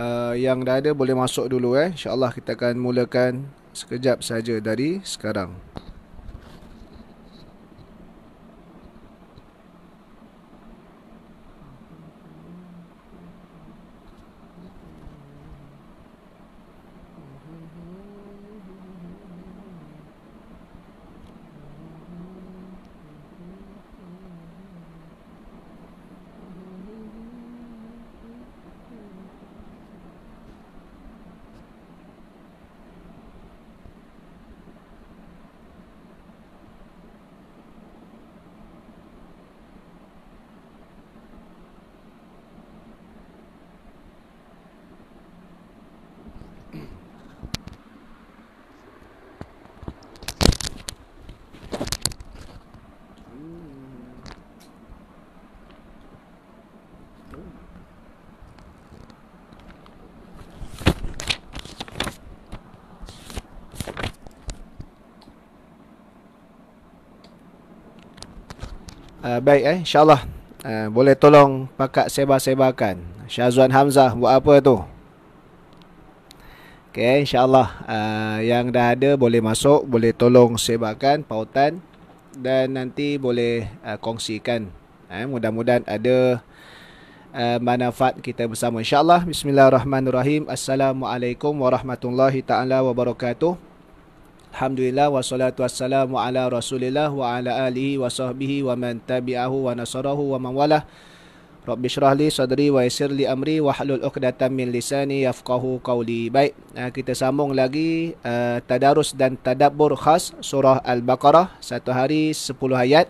uh, yang dah ada boleh masuk dulu eh. InsyaAllah kita akan mulakan sekejap saja dari sekarang. Ah, baik eh insyaallah uh, boleh tolong pakat sebar-sebarkan Syazwan Hamzah buat apa tu Okay, eh, insyaAllah uh, yang dah ada boleh masuk, boleh tolong sebarkan pautan dan nanti boleh uh, kongsikan. Eh, mudah-mudahan ada uh, manfaat kita bersama. InsyaAllah, bismillahirrahmanirrahim. Assalamualaikum warahmatullahi ta'ala wabarakatuh. Alhamdulillah wassalatu wassalamu ala Rasulillah wa ala alihi wa sahbihi wa man tabi'ahu wa nasarahu wa man walah. Rabbi syrah li sadri wa yasir li amri wa hlul uqdatan min lisani yafqahu qawli. Baik, ah, kita sambung lagi uh, tadarus dan tadabbur khas surah Al-Baqarah satu hari 10 ayat.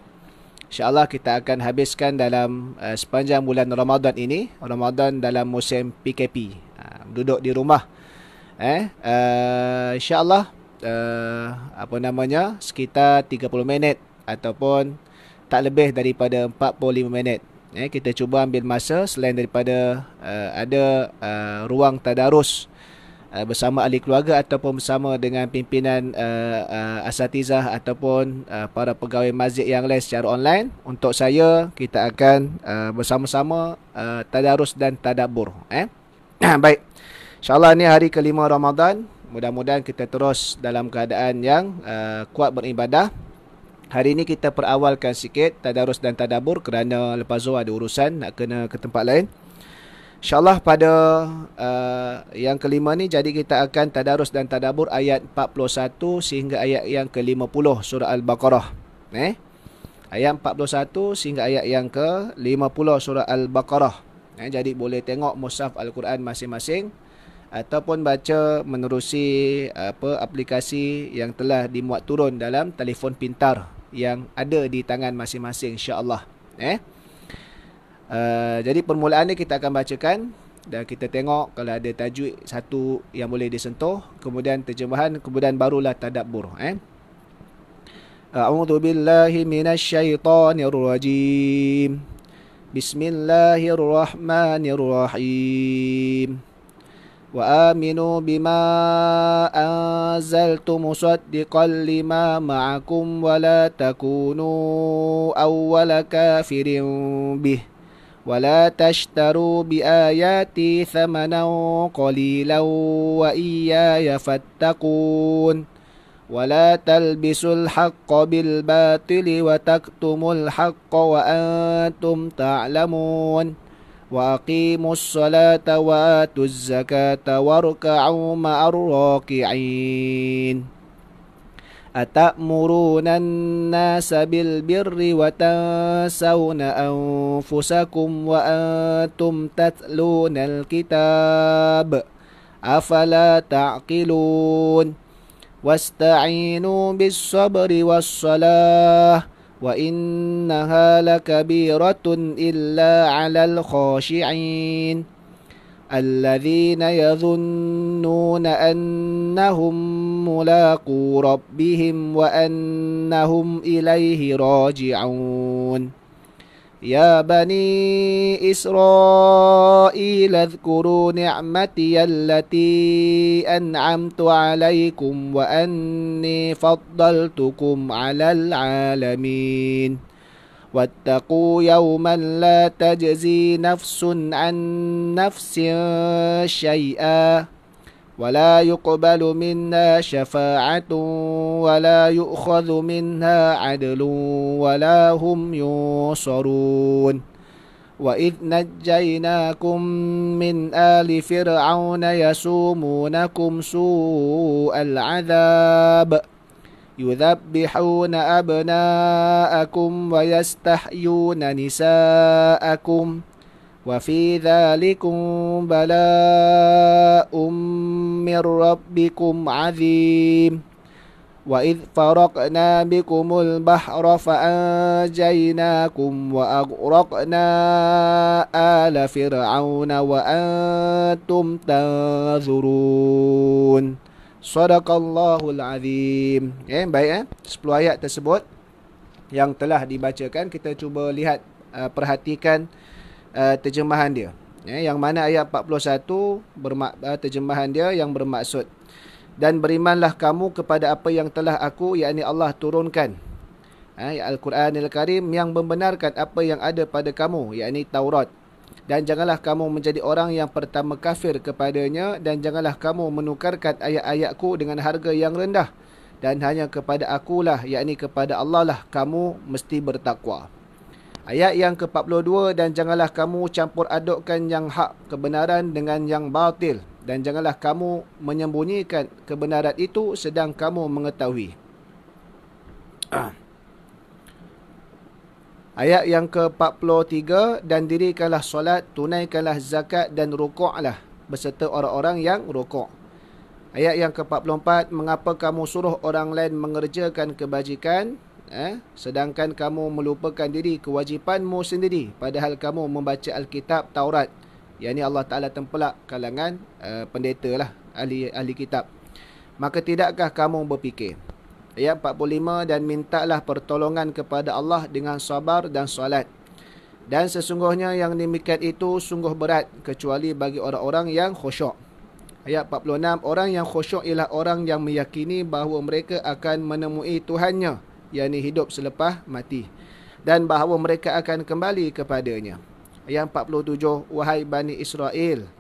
InsyaAllah kita akan habiskan dalam uh, sepanjang bulan Ramadan ini. Ramadan dalam musim PKP. Uh, duduk di rumah. Eh, uh, InsyaAllah. Uh, uh, apa namanya sekitar 30 minit ataupun tak lebih daripada 45 minit eh kita cuba ambil masa selain daripada uh, ada uh, ruang tadarus uh, bersama ahli keluarga ataupun bersama dengan pimpinan uh, uh, asatizah ataupun uh, para pegawai masjid yang lain secara online untuk saya kita akan uh, bersama-sama uh, tadarus dan tadabbur eh baik insyaallah ni hari kelima Ramadan Mudah-mudahan kita terus dalam keadaan yang uh, kuat beribadah. Hari ini kita perawalkan sikit tadarus dan tadabur kerana lepas Zohar ada urusan nak kena ke tempat lain. InsyaAllah pada uh, yang kelima ni jadi kita akan tadarus dan tadabur ayat 41 sehingga ayat yang ke-50 surah Al-Baqarah. Eh? Ayat 41 sehingga ayat yang ke-50 surah Al-Baqarah. Eh, jadi boleh tengok mushaf Al-Quran masing-masing ataupun baca menerusi apa aplikasi yang telah dimuat turun dalam telefon pintar yang ada di tangan masing-masing insya-Allah eh uh, jadi permulaan ni kita akan bacakan dan kita tengok kalau ada tajwid satu yang boleh disentuh kemudian terjemahan kemudian barulah tadabbur eh a'udzu billahi minasyaitonir rajim bismillahirrahmanirrahim وآمنوا بما أنزلت مصدقا لما معكم ولا تكونوا أول كافر به ولا تشتروا بآياتي ثمنا قليلا وإياي فاتقون ولا تلبسوا الحق بالباطل وتكتموا الحق وأنتم تعلمون وأقيموا الصلاة وآتوا الزكاة واركعوا مع الراكعين أتأمرون الناس بالبر وتنسون أنفسكم وأنتم تتلون الكتاب أفلا تعقلون واستعينوا بالصبر والصلاة وإنها لكبيرة إلا على الخاشعين الذين يظنون أنهم ملاقو ربهم وأنهم إليه راجعون يا بني إسرائيل اذكروا نعمتي التي أنعمت عليكم وأني فضلتكم على العالمين واتقوا يوما لا تجزي نفس عن نفس شيئا ولا يقبل منا شفاعة ولا يؤخذ منها عدل ولا هم ينصرون وإذ نجيناكم من آل فرعون يسومونكم سوء العذاب يذبحون أبناءكم ويستحيون نساءكم ۖ وفي ذلكم بلاء من ربكم عظيم وإذ فرقنا بكم البحر فأنجيناكم وأغرقنا آل فرعون وأنتم تنظرون صدق الله العظيم eh, baik eh? 10 ayat tersebut yang telah dibacakan kita cuba lihat uh, perhatikan perhatikan uh, terjemahan dia. Ya, yang mana ayat 41 bermak, uh, terjemahan dia yang bermaksud dan berimanlah kamu kepada apa yang telah aku yakni Allah turunkan. Ha, ya, Al-Quranil Karim yang membenarkan apa yang ada pada kamu yakni Taurat. Dan janganlah kamu menjadi orang yang pertama kafir kepadanya dan janganlah kamu menukarkan ayat-ayatku dengan harga yang rendah. Dan hanya kepada akulah, yakni kepada Allah lah kamu mesti bertakwa. Ayat yang ke-42 dan janganlah kamu campur adukkan yang hak kebenaran dengan yang batil dan janganlah kamu menyembunyikan kebenaran itu sedang kamu mengetahui. Ayat yang ke-43 dan dirikanlah solat, tunaikanlah zakat dan rukuklah beserta orang-orang yang rukuk. Ayat yang ke-44 mengapa kamu suruh orang lain mengerjakan kebajikan eh? Sedangkan kamu melupakan diri kewajipanmu sendiri Padahal kamu membaca Alkitab Taurat Yang ini Allah Ta'ala tempelak kalangan uh, pendeta lah ahli, ahli kitab Maka tidakkah kamu berfikir Ayat 45 Dan mintalah pertolongan kepada Allah dengan sabar dan salat. Dan sesungguhnya yang demikian itu sungguh berat Kecuali bagi orang-orang yang khusyuk Ayat 46 Orang yang khusyuk ialah orang yang meyakini bahawa mereka akan menemui Tuhannya yakni hidup selepas mati dan bahawa mereka akan kembali kepadanya. Ayat 47 wahai Bani Israel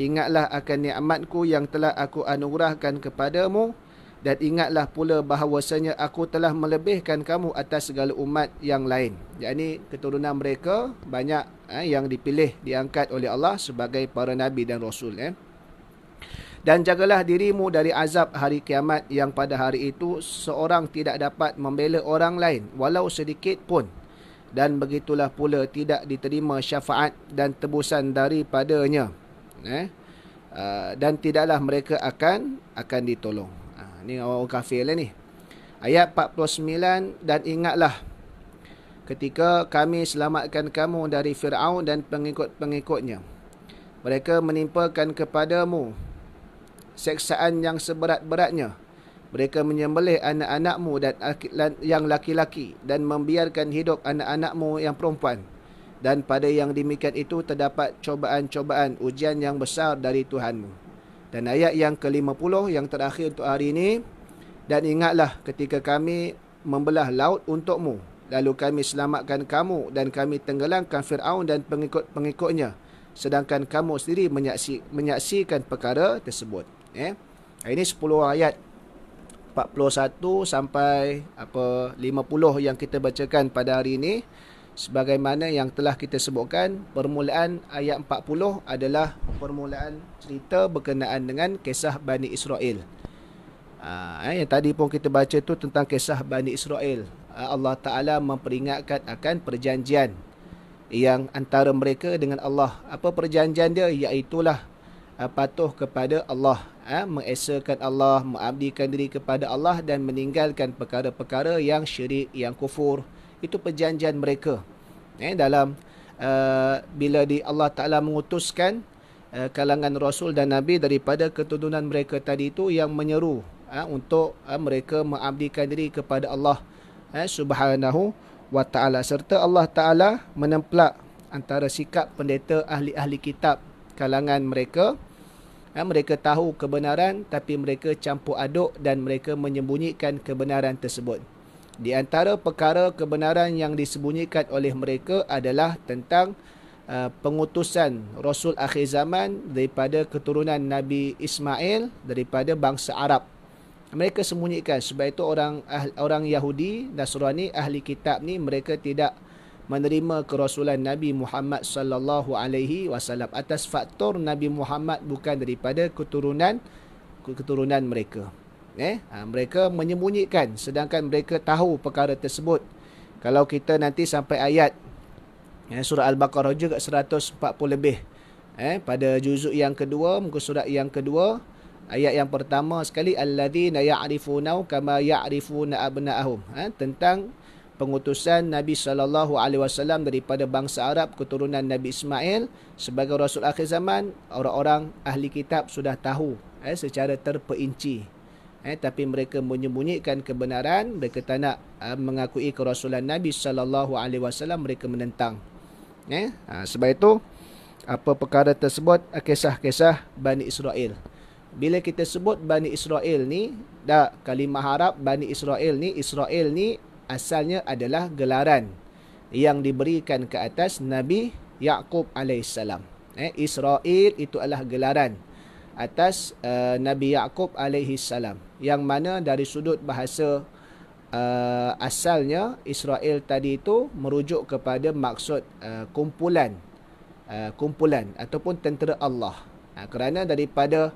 ingatlah akan nikmatku yang telah aku anugerahkan kepadamu dan ingatlah pula bahawasanya aku telah melebihkan kamu atas segala umat yang lain. Yakni keturunan mereka banyak eh, yang dipilih diangkat oleh Allah sebagai para nabi dan rasul eh dan jagalah dirimu dari azab hari kiamat yang pada hari itu seorang tidak dapat membela orang lain walau sedikit pun dan begitulah pula tidak diterima syafaat dan tebusan daripadanya eh ah, dan tidaklah mereka akan akan ditolong ah, ni orang kafir lah ni ayat 49 dan ingatlah ketika kami selamatkan kamu dari Fir'aun dan pengikut-pengikutnya. Mereka menimpakan kepadamu seksaan yang seberat-beratnya. Mereka menyembelih anak-anakmu dan yang laki-laki dan membiarkan hidup anak-anakmu yang perempuan. Dan pada yang demikian itu terdapat cobaan-cobaan ujian yang besar dari Tuhanmu. Dan ayat yang ke-50 yang terakhir untuk hari ini. Dan ingatlah ketika kami membelah laut untukmu. Lalu kami selamatkan kamu dan kami tenggelamkan Fir'aun dan pengikut-pengikutnya. Sedangkan kamu sendiri menyaksikan perkara tersebut eh ini 10 ayat 41 sampai apa 50 yang kita bacakan pada hari ini sebagaimana yang telah kita sebutkan permulaan ayat 40 adalah permulaan cerita berkenaan dengan kisah Bani Israel. Ha, eh, yang tadi pun kita baca tu tentang kisah Bani Israel. Ha, Allah Taala memperingatkan akan perjanjian yang antara mereka dengan Allah. Apa perjanjian dia? Iaitulah uh, patuh kepada Allah eh uh, mengesakan Allah mengabdikan diri kepada Allah dan meninggalkan perkara-perkara yang syirik yang kufur itu perjanjian mereka eh dalam uh, bila di Allah Taala mengutuskan uh, kalangan rasul dan nabi daripada keturunan mereka tadi itu yang menyeru uh, untuk uh, mereka mengabdikan diri kepada Allah uh, subhanahu wa taala serta Allah Taala menemplak antara sikap pendeta ahli-ahli kitab kalangan mereka. Ha, mereka tahu kebenaran tapi mereka campur aduk dan mereka menyembunyikan kebenaran tersebut. Di antara perkara kebenaran yang disembunyikan oleh mereka adalah tentang uh, pengutusan Rasul akhir zaman daripada keturunan Nabi Ismail daripada bangsa Arab. Mereka sembunyikan sebab itu orang ah, orang Yahudi Nasrani ahli kitab ni mereka tidak menerima kerasulan Nabi Muhammad sallallahu alaihi wasallam atas faktor Nabi Muhammad bukan daripada keturunan keturunan mereka. Eh, ha, mereka menyembunyikan sedangkan mereka tahu perkara tersebut. Kalau kita nanti sampai ayat eh, surah Al-Baqarah juga 140 lebih. Eh, pada juzuk yang kedua, muka surat yang kedua, ayat yang pertama sekali alladzina Ya'rifunau, kama ya'rifuna abna'ahum eh, tentang pengutusan Nabi sallallahu alaihi wasallam daripada bangsa Arab keturunan Nabi Ismail sebagai rasul akhir zaman orang-orang ahli kitab sudah tahu eh secara terperinci eh tapi mereka menyembunyikan kebenaran mereka tak nak eh, mengakui kerasulan Nabi sallallahu alaihi wasallam mereka menentang eh ha, sebab itu apa perkara tersebut eh, kisah-kisah Bani Israel bila kita sebut Bani Israel ni dah kalimah Arab Bani Israel ni Israel ni asalnya adalah gelaran yang diberikan ke atas Nabi Yaqub alaihissalam. Eh, Israel itu adalah gelaran atas uh, Nabi Yaqub alaihissalam. Yang mana dari sudut bahasa uh, asalnya Israel tadi itu merujuk kepada maksud uh, kumpulan uh, kumpulan ataupun tentera Allah. Uh, kerana daripada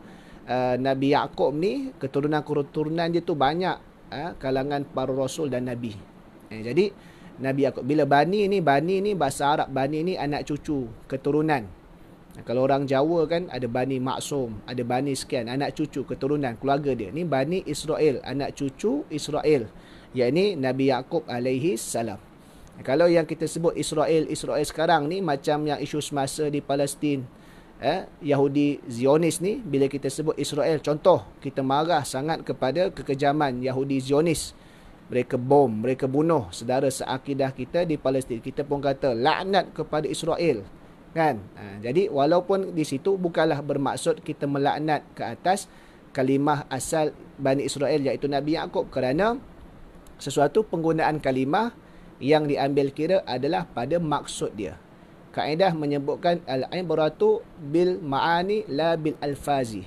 uh, Nabi Yaqub ni keturunan-keturunan dia tu banyak Ha, kalangan para rasul dan nabi. Eh, jadi Nabi Yakub bila Bani ni Bani ni bahasa Arab Bani ni anak cucu keturunan. Ha, kalau orang Jawa kan ada Bani Maksum, ada Bani sekian anak cucu keturunan keluarga dia. Ni Bani Israel, anak cucu Israel. Yakni Nabi Yakub alaihi salam. Kalau yang kita sebut Israel Israel sekarang ni macam yang isu semasa di Palestin, eh, Yahudi Zionis ni bila kita sebut Israel contoh kita marah sangat kepada kekejaman Yahudi Zionis mereka bom mereka bunuh saudara seakidah kita di Palestin kita pun kata laknat kepada Israel kan ha, jadi walaupun di situ bukanlah bermaksud kita melaknat ke atas kalimah asal Bani Israel iaitu Nabi Yaakob kerana sesuatu penggunaan kalimah yang diambil kira adalah pada maksud dia kaedah menyebutkan al-ibratu bil maani la bil alfazi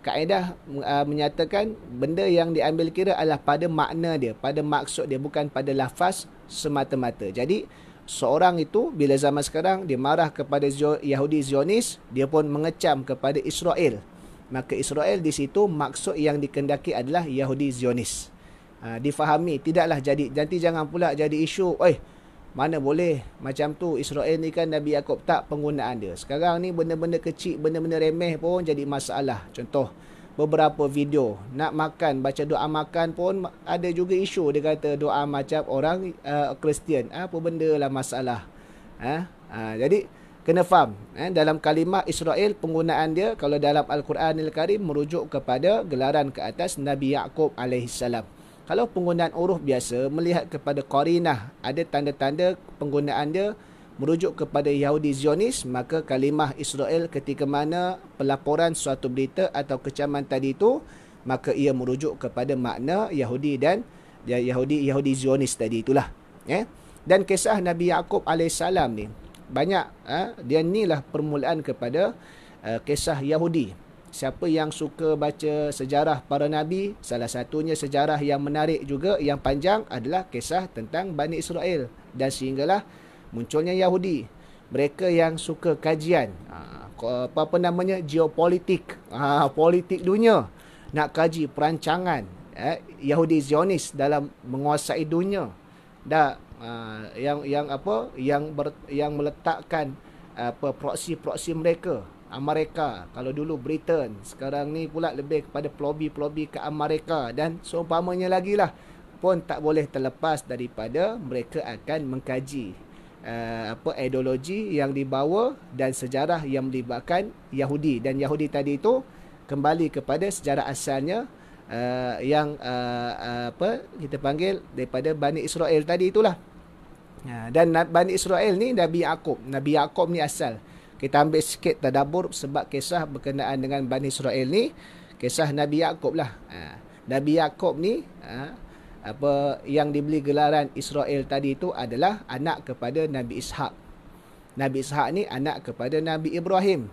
kaedah uh, menyatakan benda yang diambil kira adalah pada makna dia pada maksud dia bukan pada lafaz semata-mata jadi seorang itu bila zaman sekarang dia marah kepada Yahudi Zionis dia pun mengecam kepada Israel maka Israel di situ maksud yang dikendaki adalah Yahudi Zionis uh, difahami tidaklah jadi nanti jangan pula jadi isu oi mana boleh macam tu Israel ni kan Nabi Yaakob tak penggunaan dia. Sekarang ni benda-benda kecil, benda-benda remeh pun jadi masalah. Contoh beberapa video nak makan, baca doa makan pun ada juga isu dia kata doa macam orang eh, Kristian. Uh, Apa benda lah masalah. Uh, uh, jadi kena faham eh, dalam kalimah Israel penggunaan dia kalau dalam Al-Quranil Quran Karim merujuk kepada gelaran ke atas Nabi Yaakob alaihissalam. Kalau penggunaan uruf biasa melihat kepada korinah ada tanda-tanda penggunaan dia merujuk kepada Yahudi Zionis maka kalimah Israel ketika mana pelaporan suatu berita atau kecaman tadi itu maka ia merujuk kepada makna Yahudi dan ya, Yahudi Yahudi Zionis tadi itulah eh? dan kisah Nabi Yaakob AS ni banyak eh? dia lah permulaan kepada uh, kisah Yahudi siapa yang suka baca sejarah para nabi, salah satunya sejarah yang menarik juga yang panjang adalah kisah tentang Bani Israel dan sehinggalah munculnya Yahudi. Mereka yang suka kajian ha, apa apa namanya geopolitik, ha, politik dunia, nak kaji perancangan ha, Yahudi Zionis dalam menguasai dunia. Dah yang yang apa yang ber, yang meletakkan apa proksi-proksi mereka Amerika ah, kalau dulu Britain sekarang ni pula lebih kepada pelobi-pelobi ke Amerika ah, dan seumpamanya lagi lah pun tak boleh terlepas daripada mereka akan mengkaji uh, apa ideologi yang dibawa dan sejarah yang melibatkan Yahudi dan Yahudi tadi itu kembali kepada sejarah asalnya uh, yang uh, uh, apa kita panggil daripada Bani Israel tadi itulah uh, dan Bani Israel ni Nabi Yaakob Nabi Yaakob ni asal kita ambil sikit tadabur sebab kisah berkenaan dengan Bani Israel ni kisah Nabi Yaakob lah ha. Nabi Yaakob ni ha, apa yang dibeli gelaran Israel tadi itu adalah anak kepada Nabi Ishak Nabi Ishak ni anak kepada Nabi Ibrahim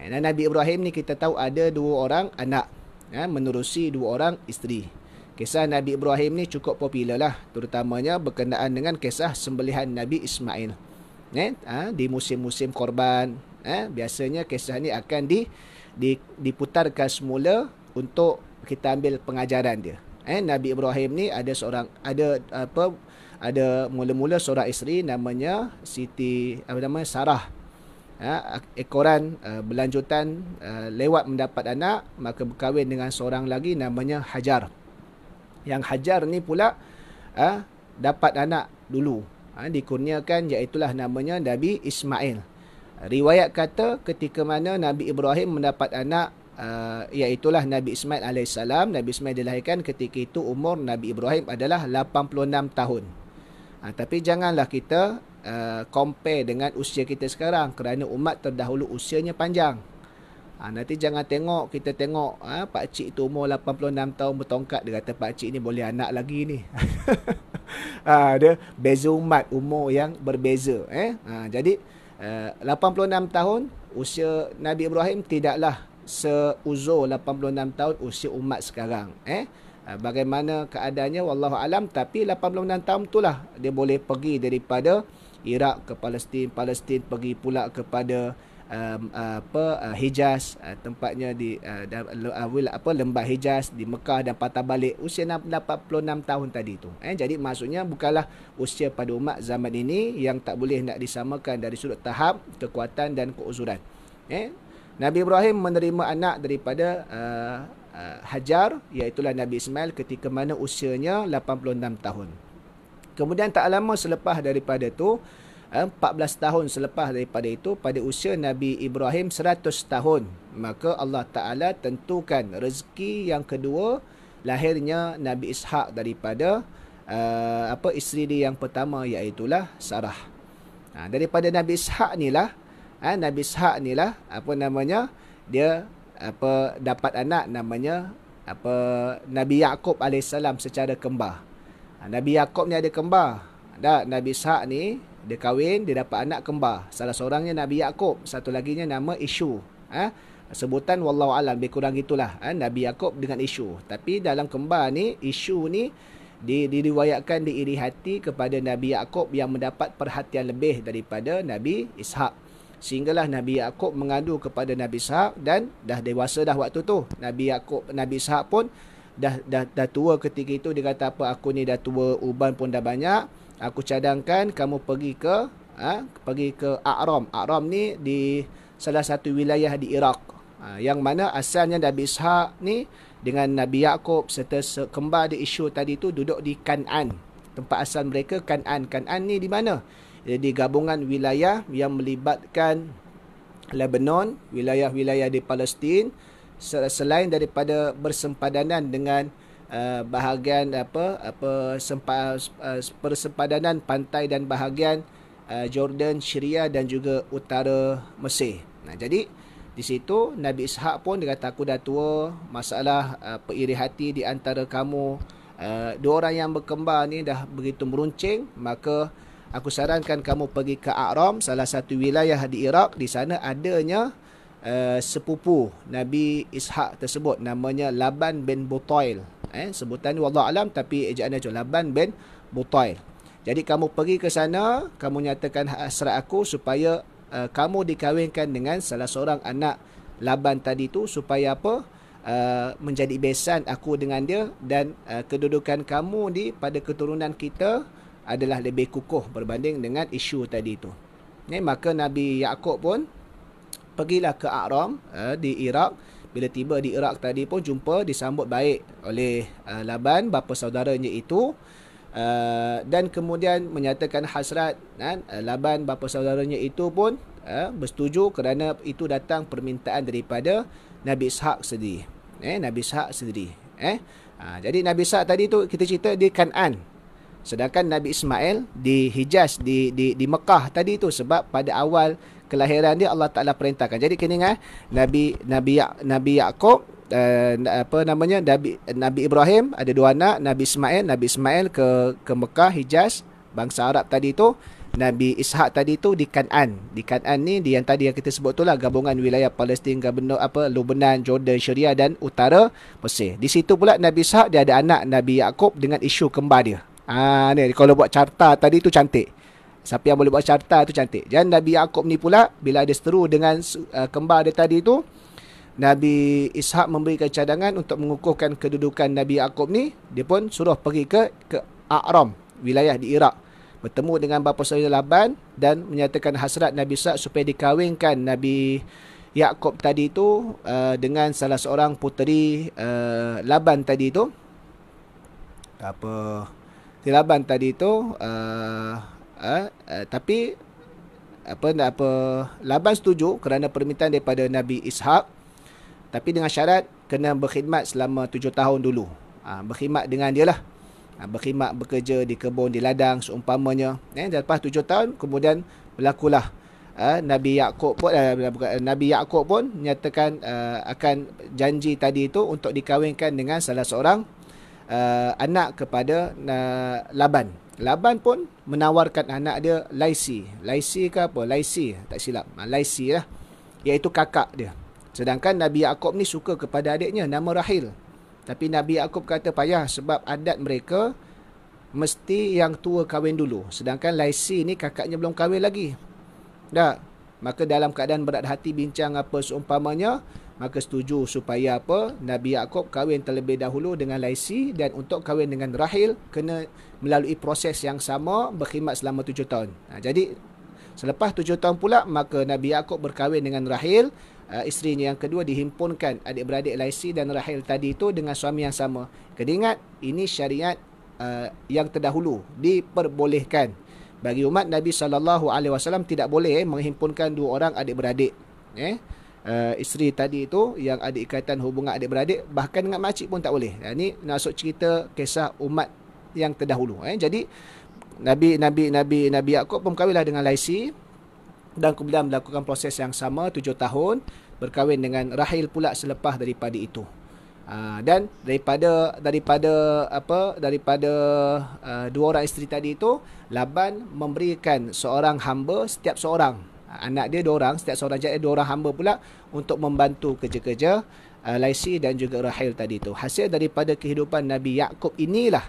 dan Nabi Ibrahim ni kita tahu ada dua orang anak ha, menerusi dua orang isteri Kisah Nabi Ibrahim ni cukup popular lah Terutamanya berkenaan dengan kisah sembelihan Nabi Ismail eh ha, di musim-musim korban eh biasanya kisah ini akan di, di diputarkan semula untuk kita ambil pengajaran dia eh Nabi Ibrahim ni ada seorang ada apa ada mula-mula seorang isteri namanya Siti apa nama Sarah ha, ekoran uh, berlanjutan uh, lewat mendapat anak maka berkahwin dengan seorang lagi namanya Hajar yang Hajar ni pula ha, dapat anak dulu ha, dikurniakan iaitulah namanya Nabi Ismail. Riwayat kata ketika mana Nabi Ibrahim mendapat anak uh, iaitulah Nabi Ismail AS. Nabi Ismail dilahirkan ketika itu umur Nabi Ibrahim adalah 86 tahun. Ha, tapi janganlah kita uh, compare dengan usia kita sekarang kerana umat terdahulu usianya panjang. Ha, nanti jangan tengok kita tengok ha, pak cik tu umur 86 tahun bertongkat dia kata pak cik ni boleh anak lagi ni. ha, dia beza umat umur yang berbeza eh. Ha, jadi eh, uh, 86 tahun usia Nabi Ibrahim tidaklah seuzur 86 tahun usia umat sekarang eh. Ha, bagaimana keadaannya wallahu alam tapi 86 tahun itulah dia boleh pergi daripada Irak ke Palestin, Palestin pergi pula kepada um, uh, apa uh, Hijaz uh, tempatnya di uh, uh, uh, apa lembah Hijaz di Mekah dan patah balik usia 86 tahun tadi tu. eh jadi maksudnya bukanlah usia pada umat zaman ini yang tak boleh nak disamakan dari sudut tahap kekuatan dan keuzuran eh Nabi Ibrahim menerima anak daripada uh, uh, Hajar iaitu Nabi Ismail ketika mana usianya 86 tahun kemudian tak lama selepas daripada tu 14 eh, tahun selepas daripada itu pada usia Nabi Ibrahim 100 tahun maka Allah Taala tentukan rezeki yang kedua lahirnya Nabi Ishak daripada uh, apa isteri dia yang pertama iaitu Sarah. Ha, daripada Nabi Ishak nilah ha, Nabi Ishaq nilah apa namanya dia apa dapat anak namanya apa Nabi Yaakob alaihissalam secara kembar. Ha, Nabi Yaakob ni ada kembar. Dah Nabi Ishak ni dia kahwin, dia dapat anak kembar. Salah seorangnya Nabi Yaakob. Satu lagi nama Ishu. Ha? Sebutan Wallahu Alam. Lebih kurang gitulah. Ha? Nabi Yaakob dengan Ishu. Tapi dalam kembar ni, Ishu ni diriwayatkan diiri hati kepada Nabi Yaakob yang mendapat perhatian lebih daripada Nabi Ishaq. Sehinggalah Nabi Yaakob mengadu kepada Nabi Ishaq dan dah dewasa dah waktu tu. Nabi Yaakob, Nabi Ishaq pun dah, dah, dah tua ketika itu. Dia kata apa, aku ni dah tua, uban pun dah banyak aku cadangkan kamu pergi ke ha, pergi ke Aram. Aram ni di salah satu wilayah di Iraq. Ha, yang mana asalnya Nabi Ishaq ni dengan Nabi Yaakob serta kembar di isu tadi tu duduk di Kanan. Tempat asal mereka Kanan. Kanan ni di mana? Jadi gabungan wilayah yang melibatkan Lebanon, wilayah-wilayah di Palestin selain daripada bersempadanan dengan Eh, bahagian apa apa sempa, uh, eh, persempadanan pantai dan bahagian uh, Jordan, Syria dan juga utara Mesir. Nah, jadi di situ Nabi Ishaq pun dia kata aku dah tua, masalah uh, peiri hati di antara kamu uh, dua orang yang berkembar ni dah begitu meruncing, maka aku sarankan kamu pergi ke Aram, salah satu wilayah di Iraq, di sana adanya Uh, sepupu Nabi Ishaq tersebut namanya Laban bin Butail eh sebutan ni wallahu alam tapi ejaan dia Laban bin Butail. Jadi kamu pergi ke sana, kamu nyatakan hasrat aku supaya uh, kamu dikahwinkan dengan salah seorang anak Laban tadi tu supaya apa? Uh, menjadi besan aku dengan dia dan uh, kedudukan kamu di pada keturunan kita adalah lebih kukuh berbanding dengan isu tadi tu. Ni maka Nabi Yaakob pun pergilah ke Aram uh, di Iraq bila tiba di Iraq tadi pun jumpa disambut baik oleh uh, Laban bapa saudaranya itu uh, dan kemudian menyatakan hasrat kan uh, Laban bapa saudaranya itu pun uh, bersetuju kerana itu datang permintaan daripada Nabi Ishaq sendiri eh Nabi Ishaq sendiri eh uh, jadi Nabi Ishaq tadi tu kita cerita di Kanan, sedangkan Nabi Ismail di Hijaz di di di Mekah tadi tu sebab pada awal kelahiran dia Allah Taala perintahkan. Jadi kena ingat eh, Nabi Nabi ya, Nabi Yaqub uh, eh, apa namanya Nabi Nabi Ibrahim ada dua anak Nabi Ismail Nabi Ismail ke ke Mekah Hijaz bangsa Arab tadi tu Nabi Ishak tadi tu di Kanan. Di Kanan ni di yang tadi yang kita sebut tu lah gabungan wilayah Palestin, Gabno apa Lubnan, Jordan, Syria dan Utara Mesir. Di situ pula Nabi Ishak dia ada anak Nabi Yakub dengan isu kembar dia. Ah ni kalau buat carta tadi tu cantik. Siapa yang boleh buat carta tu cantik. Dan Nabi Yaakob ni pula bila ada seteru dengan uh, kembar dia tadi tu Nabi Ishak memberikan cadangan untuk mengukuhkan kedudukan Nabi Yaakob ni. Dia pun suruh pergi ke ke Aram, wilayah di Iraq. Bertemu dengan bapa saudara Laban dan menyatakan hasrat Nabi Ishak supaya dikawinkan Nabi Yaakob tadi tu uh, dengan salah seorang puteri uh, Laban tadi tu. Apa? Si Laban tadi tu uh, uh, tapi apa nak apa Laban setuju kerana permintaan daripada Nabi Ishak tapi dengan syarat kena berkhidmat selama tujuh tahun dulu. Ha, berkhidmat dengan dia lah. Ha, berkhidmat bekerja di kebun, di ladang seumpamanya. Eh, lepas 7 tahun kemudian berlakulah uh, Nabi Yaakob pun uh, Nabi Yaakob pun nyatakan uh, eh, akan janji tadi itu untuk dikahwinkan dengan salah seorang uh, anak kepada uh, Laban. Laban pun menawarkan anak dia Laisi. Laisi ke apa? Laisi. Tak silap. Ah, Laisi lah. Iaitu kakak dia. Sedangkan Nabi Yaakob ni suka kepada adiknya. Nama Rahil. Tapi Nabi Yaakob kata payah sebab adat mereka mesti yang tua kahwin dulu. Sedangkan Laisi ni kakaknya belum kahwin lagi. Tak? Maka dalam keadaan berat hati bincang apa seumpamanya maka setuju supaya apa Nabi Yaakob kahwin terlebih dahulu dengan Laisi dan untuk kahwin dengan Rahil kena melalui proses yang sama berkhidmat selama tujuh tahun. Ha, jadi selepas tujuh tahun pula maka Nabi Yaakob berkahwin dengan Rahil uh, isterinya yang kedua dihimpunkan adik-beradik Laisi dan Rahil tadi itu dengan suami yang sama. Kena ingat ini syariat uh, yang terdahulu diperbolehkan bagi umat Nabi sallallahu alaihi wasallam tidak boleh eh, menghimpunkan dua orang adik-beradik. Eh? uh, isteri tadi tu yang ada ikatan hubungan adik-beradik bahkan dengan makcik pun tak boleh. Ini eh, masuk cerita kisah umat yang terdahulu eh. Jadi Nabi Nabi Nabi Nabi Yakub pun kahwinlah dengan Laisi dan kemudian melakukan proses yang sama tujuh tahun berkahwin dengan Rahil pula selepas daripada itu. Uh, dan daripada daripada apa daripada uh, dua orang isteri tadi itu Laban memberikan seorang hamba setiap seorang anak dia dua orang setiap seorang jadi dua orang hamba pula untuk membantu kerja-kerja uh, Laisi dan juga Rahil tadi tu hasil daripada kehidupan Nabi Yakub inilah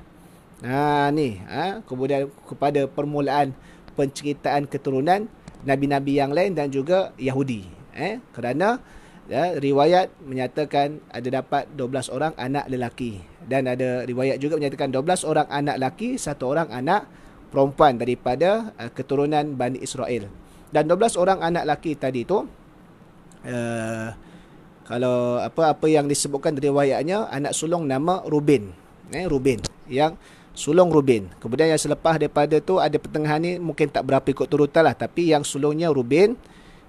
ha ni ha kemudian kepada permulaan penceritaan keturunan nabi-nabi yang lain dan juga Yahudi eh kerana ya, riwayat menyatakan ada dapat 12 orang anak lelaki dan ada riwayat juga menyatakan 12 orang anak lelaki satu orang anak perempuan daripada uh, keturunan Bani Israel dan 12 orang anak lelaki tadi tu uh, kalau apa apa yang disebutkan riwayatnya anak sulung nama Rubin eh Rubin yang sulung Rubin kemudian yang selepas daripada tu ada pertengahan ni mungkin tak berapa ikut turutan lah tapi yang sulungnya Rubin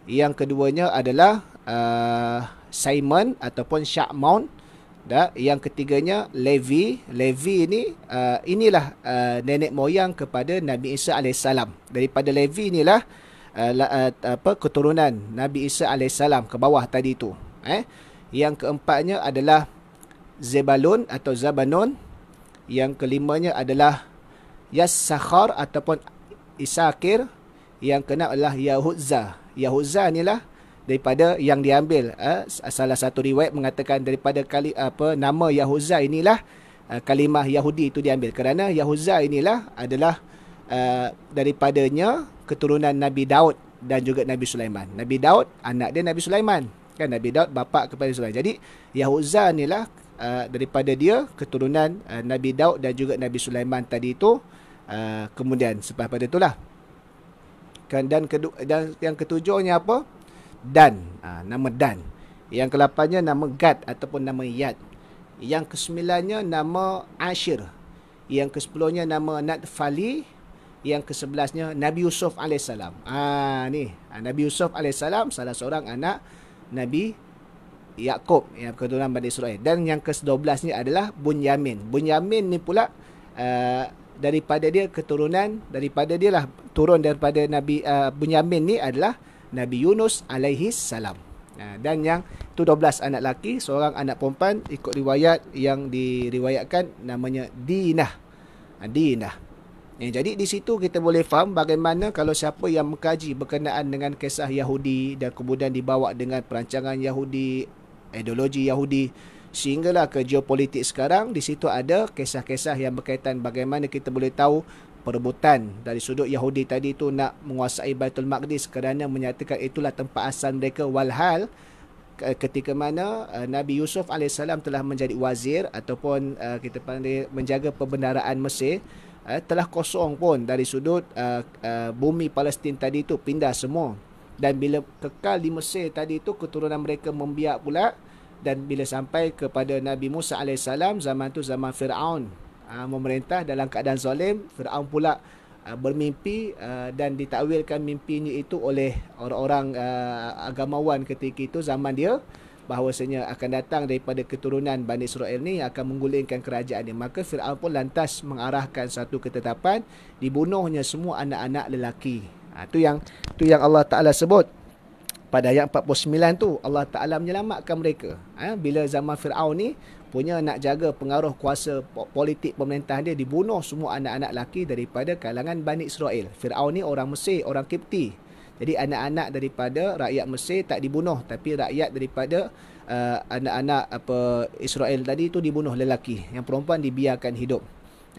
yang keduanya adalah uh, Simon ataupun Shaq Mount dah yang ketiganya Levi Levi ini uh, eh, inilah uh, nenek moyang kepada Nabi Isa alaihissalam daripada Levi inilah uh, uh, apa keturunan Nabi Isa alaihissalam ke bawah tadi tu eh yang keempatnya adalah Zebalun atau Zabanun yang kelimanya adalah Yassakhar ataupun Isakir yang kena adalah Yahudza Yahudza ni lah daripada yang diambil eh? salah satu riwayat mengatakan daripada kali apa nama Yahudza inilah eh, kalimah Yahudi itu diambil kerana Yahudza inilah adalah Uh, daripadanya keturunan Nabi Daud dan juga Nabi Sulaiman. Nabi Daud anak dia Nabi Sulaiman. Kan Nabi Daud bapa kepada Sulaiman. Jadi Yahuza inilah uh, daripada dia keturunan uh, Nabi Daud dan juga Nabi Sulaiman tadi itu uh, kemudian selepas pada itulah. Kan dan, dan yang ketujuhnya apa? Dan uh, nama Dan. Yang kelapannya nama Gad ataupun nama Yad. Yang kesembilannya nama Ashir. Yang kesepuluhnya nama Natfali yang ke sebelasnya Nabi Yusuf AS. Ha, ah, ni, ah, Nabi Yusuf alaihissalam salah seorang anak Nabi Yakub yang keturunan Bani Israel. Dan yang ke dua belasnya adalah Bunyamin. Bunyamin ni pula uh, daripada dia keturunan, daripada dia lah turun daripada Nabi uh, Bunyamin ni adalah Nabi Yunus alaihi salam. Uh, dan yang tu belas anak laki seorang anak perempuan ikut riwayat yang diriwayatkan namanya Dinah. Uh, Dinah. Dinah. Ya, jadi di situ kita boleh faham bagaimana kalau siapa yang mengkaji berkenaan dengan kisah Yahudi dan kemudian dibawa dengan perancangan Yahudi, ideologi Yahudi sehinggalah ke geopolitik sekarang, di situ ada kisah-kisah yang berkaitan bagaimana kita boleh tahu perebutan dari sudut Yahudi tadi itu nak menguasai Baitul Maqdis kerana menyatakan itulah tempat asal mereka walhal ketika mana eh, Nabi Yusuf AS telah menjadi wazir ataupun eh, kita panggil menjaga pembendaraan Mesir eh, telah kosong pun dari sudut uh, uh, bumi Palestin tadi itu pindah semua dan bila kekal di Mesir tadi itu keturunan mereka membiak pula dan bila sampai kepada Nabi Musa AS zaman tu zaman Fir'aun uh, memerintah dalam keadaan zalim Fir'aun pula uh, bermimpi uh, dan ditakwilkan mimpinya itu oleh orang-orang uh, agamawan ketika itu zaman dia bahawasanya akan datang daripada keturunan Bani Israel ni yang akan menggulingkan kerajaan ni. Maka Fir'aun pun lantas mengarahkan satu ketetapan dibunuhnya semua anak-anak lelaki. Ha, tu yang tu yang Allah Taala sebut pada ayat 49 tu Allah Taala menyelamatkan mereka. Ha, bila zaman Firaun ni punya nak jaga pengaruh kuasa politik pemerintahan dia dibunuh semua anak-anak lelaki daripada kalangan Bani Israel. Firaun ni orang Mesir, orang Kipti. Jadi anak-anak daripada rakyat Mesir tak dibunuh tapi rakyat daripada uh, anak-anak apa Israel tadi tu dibunuh lelaki, yang perempuan dibiarkan hidup.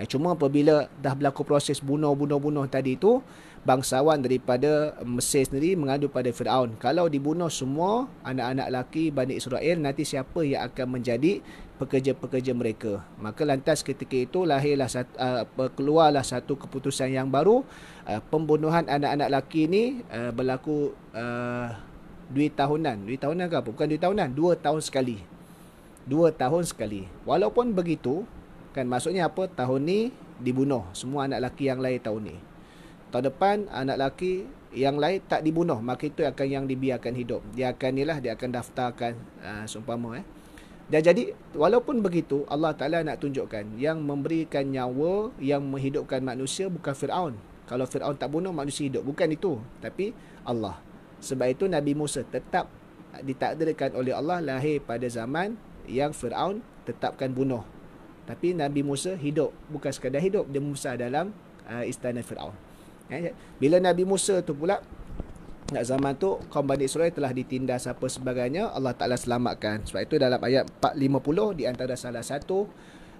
Ya, cuma apabila dah berlaku proses bunuh-bunuh-bunuh tadi tu, bangsawan daripada Mesir sendiri mengadu pada Firaun kalau dibunuh semua anak-anak lelaki Bani Israel nanti siapa yang akan menjadi pekerja-pekerja mereka maka lantas ketika itu lahirlah satu uh, keluarlah satu keputusan yang baru uh, pembunuhan anak-anak lelaki ini uh, berlaku uh, dua tahunan dua tahunan ke apa bukan dua tahunan dua tahun sekali dua tahun sekali walaupun begitu kan maksudnya apa tahun ni dibunuh semua anak lelaki yang lahir tahun ni Tahun depan anak lelaki yang lain tak dibunuh maka itu akan yang dibiarkan hidup. Dia akan nilah dia akan daftarkan uh, seumpama eh. Dan jadi walaupun begitu Allah Taala nak tunjukkan yang memberikan nyawa yang menghidupkan manusia bukan Firaun. Kalau Firaun tak bunuh manusia hidup bukan itu tapi Allah. Sebab itu Nabi Musa tetap ditakdirkan oleh Allah lahir pada zaman yang Firaun tetapkan bunuh. Tapi Nabi Musa hidup bukan sekadar hidup dia Musa dalam ah, istana Firaun. Eh, ya. Bila Nabi Musa tu pula Nak zaman tu Kaum Bani Israel telah ditindas apa sebagainya Allah Ta'ala selamatkan Sebab itu dalam ayat 450 Di antara salah satu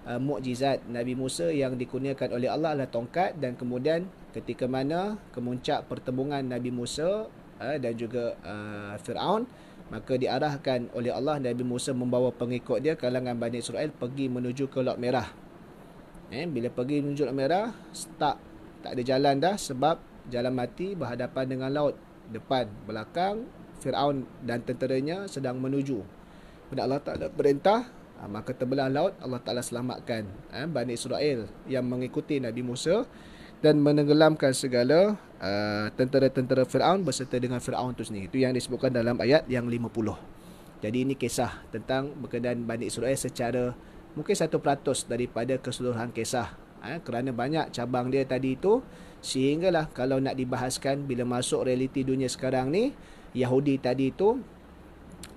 uh, mukjizat Nabi Musa yang dikurniakan oleh Allah adalah tongkat dan kemudian ketika mana kemuncak pertemuan Nabi Musa uh, dan juga uh, Fir'aun maka diarahkan oleh Allah Nabi Musa membawa pengikut dia kalangan Bani Israel pergi menuju ke Laut Merah eh, bila pergi menuju Laut Merah start tak ada jalan dah sebab jalan mati berhadapan dengan laut depan belakang Firaun dan tenteranya sedang menuju pada Allah Taala perintah ah, maka terbelah laut Allah Taala selamatkan eh, Bani Israel yang mengikuti Nabi Musa dan menenggelamkan segala uh, tentera-tentera Firaun berserta dengan Firaun itu sendiri itu yang disebutkan dalam ayat yang 50 jadi ini kisah tentang berkenaan Bani Israel secara mungkin 1% daripada keseluruhan kisah eh, kerana banyak cabang dia tadi itu sehinggalah kalau nak dibahaskan bila masuk realiti dunia sekarang ni Yahudi tadi itu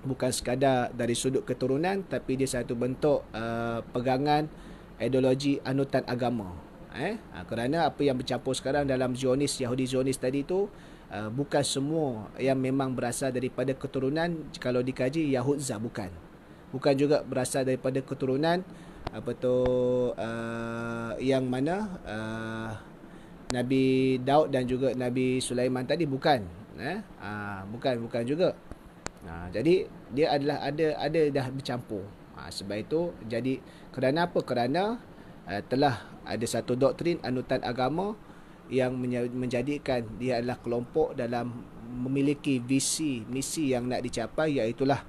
bukan sekadar dari sudut keturunan tapi dia satu bentuk uh, pegangan ideologi anutan agama eh ha, kerana apa yang bercampur sekarang dalam Zionis Yahudi Zionis tadi itu uh, bukan semua yang memang berasal daripada keturunan kalau dikaji Yahudza bukan bukan juga berasal daripada keturunan apa tu uh, yang mana uh, Nabi Daud dan juga Nabi Sulaiman tadi bukan eh uh, bukan bukan juga uh, jadi dia adalah ada ada dah bercampur uh, sebab itu jadi kerana apa kerana uh, telah ada satu doktrin anutan agama yang menjadikan dia adalah kelompok dalam memiliki visi misi yang nak dicapai iaitu lah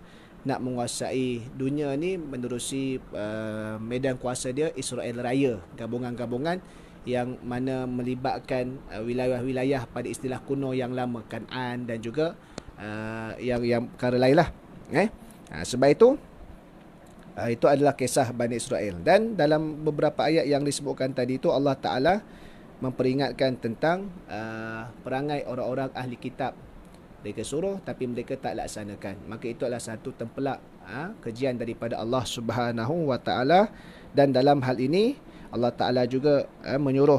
nak menguasai dunia ni menerusi uh, medan kuasa dia Israel Raya gabungan-gabungan yang mana melibatkan uh, wilayah-wilayah pada istilah kuno yang lama Kanan dan juga uh, yang yang perkara lah. eh ha, sebab itu uh, itu adalah kisah Bani Israel dan dalam beberapa ayat yang disebutkan tadi itu Allah Taala memperingatkan tentang uh, perangai orang-orang ahli kitab mereka suruh tapi mereka tak laksanakan maka itu adalah satu tempelak ha, kejian daripada Allah Subhanahu wa taala dan dalam hal ini Allah taala juga ha, menyuruh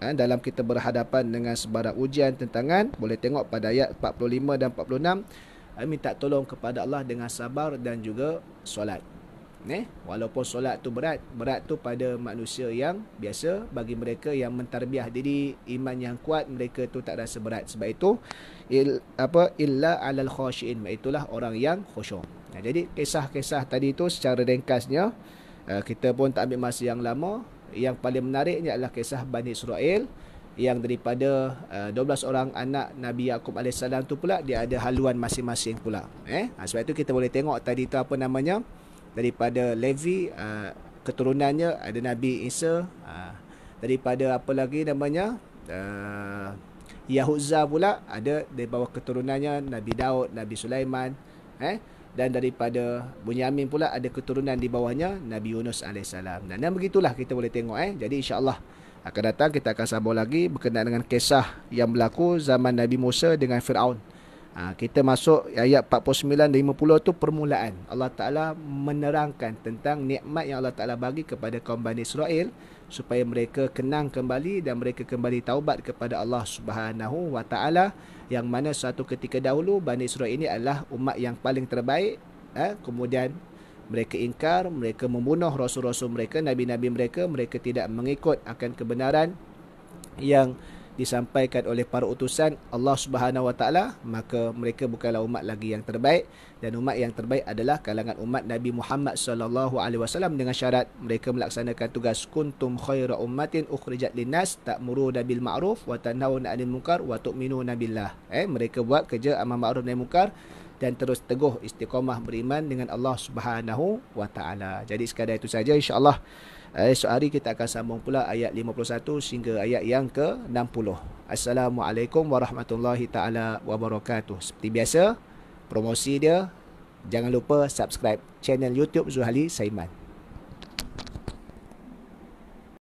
ha, dalam kita berhadapan dengan sebarang ujian tentangan boleh tengok pada ayat 45 dan 46 ha, minta tolong kepada Allah dengan sabar dan juga solat eh walaupun solat tu berat berat tu pada manusia yang biasa bagi mereka yang mentarbiah diri iman yang kuat mereka tu tak rasa berat sebab itu il, apa illa alal khashiin itulah orang yang khusyuk nah, jadi kisah-kisah tadi tu secara ringkasnya uh, kita pun tak ambil masa yang lama yang paling menariknya adalah kisah Bani Israel yang daripada uh, eh, 12 orang anak Nabi Yaakob AS tu pula dia ada haluan masing-masing pula eh? Ha, sebab itu kita boleh tengok tadi tu apa namanya daripada Levi uh, keturunannya ada Nabi Isa uh, daripada apa lagi namanya uh, pula ada di bawah keturunannya Nabi Daud, Nabi Sulaiman eh dan daripada Bunyamin pula ada keturunan di bawahnya Nabi Yunus AS dan, dan begitulah kita boleh tengok eh jadi insyaAllah akan datang kita akan sambung lagi berkenaan dengan kisah yang berlaku zaman Nabi Musa dengan Fir'aun Ha, kita masuk ayat 49 50 tu permulaan. Allah Taala menerangkan tentang nikmat yang Allah Taala bagi kepada kaum Bani Israel supaya mereka kenang kembali dan mereka kembali taubat kepada Allah Subhanahu Wa Taala yang mana satu ketika dahulu Bani Israel ini adalah umat yang paling terbaik ha, kemudian mereka ingkar, mereka membunuh rasul-rasul mereka, nabi-nabi mereka, mereka tidak mengikut akan kebenaran yang disampaikan oleh para utusan Allah Subhanahu Wa Taala maka mereka bukanlah umat lagi yang terbaik dan umat yang terbaik adalah kalangan umat Nabi Muhammad sallallahu alaihi wasallam dengan syarat mereka melaksanakan tugas kuntum khaira ummatin ukhrijat linnas ta'muru bil ma'ruf wa tanhauna 'anil munkar wa tu'minu nabillah eh mereka buat kerja amar ma'ruf nahi munkar dan terus teguh istiqamah beriman dengan Allah Subhanahu wa taala. Jadi sekadar itu saja insyaallah esok hari kita akan sambung pula ayat 51 sehingga ayat yang ke-60. Assalamualaikum warahmatullahi taala wabarakatuh. Seperti biasa, promosi dia jangan lupa subscribe channel YouTube Zuhali Saiman.